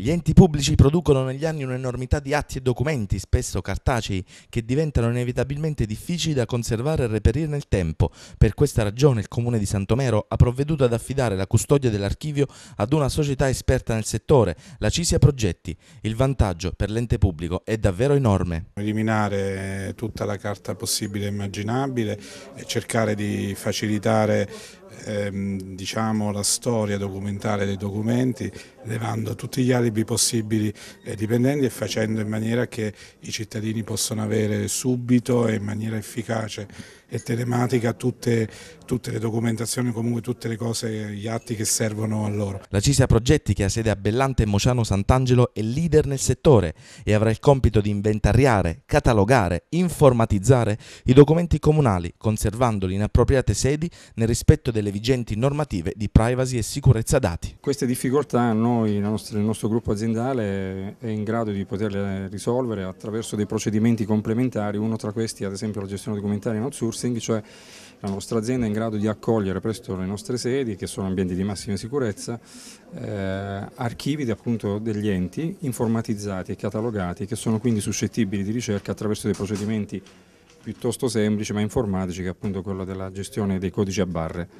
Gli enti pubblici producono negli anni un'enormità di atti e documenti, spesso cartacei, che diventano inevitabilmente difficili da conservare e reperire nel tempo. Per questa ragione il comune di Santomero ha provveduto ad affidare la custodia dell'archivio ad una società esperta nel settore, la Cisia Progetti. Il vantaggio per l'ente pubblico è davvero enorme. Eliminare tutta la carta possibile e immaginabile e cercare di facilitare ehm, diciamo, la storia documentale dei documenti, levando tutti gli alibi possibili ai eh, dipendenti e facendo in maniera che i cittadini possano avere subito e in maniera efficace e telematica tutte, tutte, le documentazioni, comunque tutte le cose, gli atti che servono a loro. La Cisia Progetti, che ha sede a Bellante e Mociano Sant'Angelo, è leader nel settore e avrà il compito di inventariare, catalogare, informatizzare i documenti comunali, conservandoli in appropriate sedi nel rispetto delle vigenti normative di privacy e sicurezza dati. Queste difficoltà noi, il nostro, il nostro gruppo aziendale è in grado di poterle risolvere attraverso dei procedimenti complementari, uno tra questi ad esempio la gestione documentaria in outsourcing outsourcing, cioè la nostra azienda è in grado di accogliere presso le nostre sedi, che sono ambienti di massima sicurezza, eh, archivi appunto, degli enti informatizzati e catalogati che sono quindi suscettibili di ricerca attraverso dei procedimenti piuttosto semplici ma informatici che è appunto quello della gestione dei codici a barre.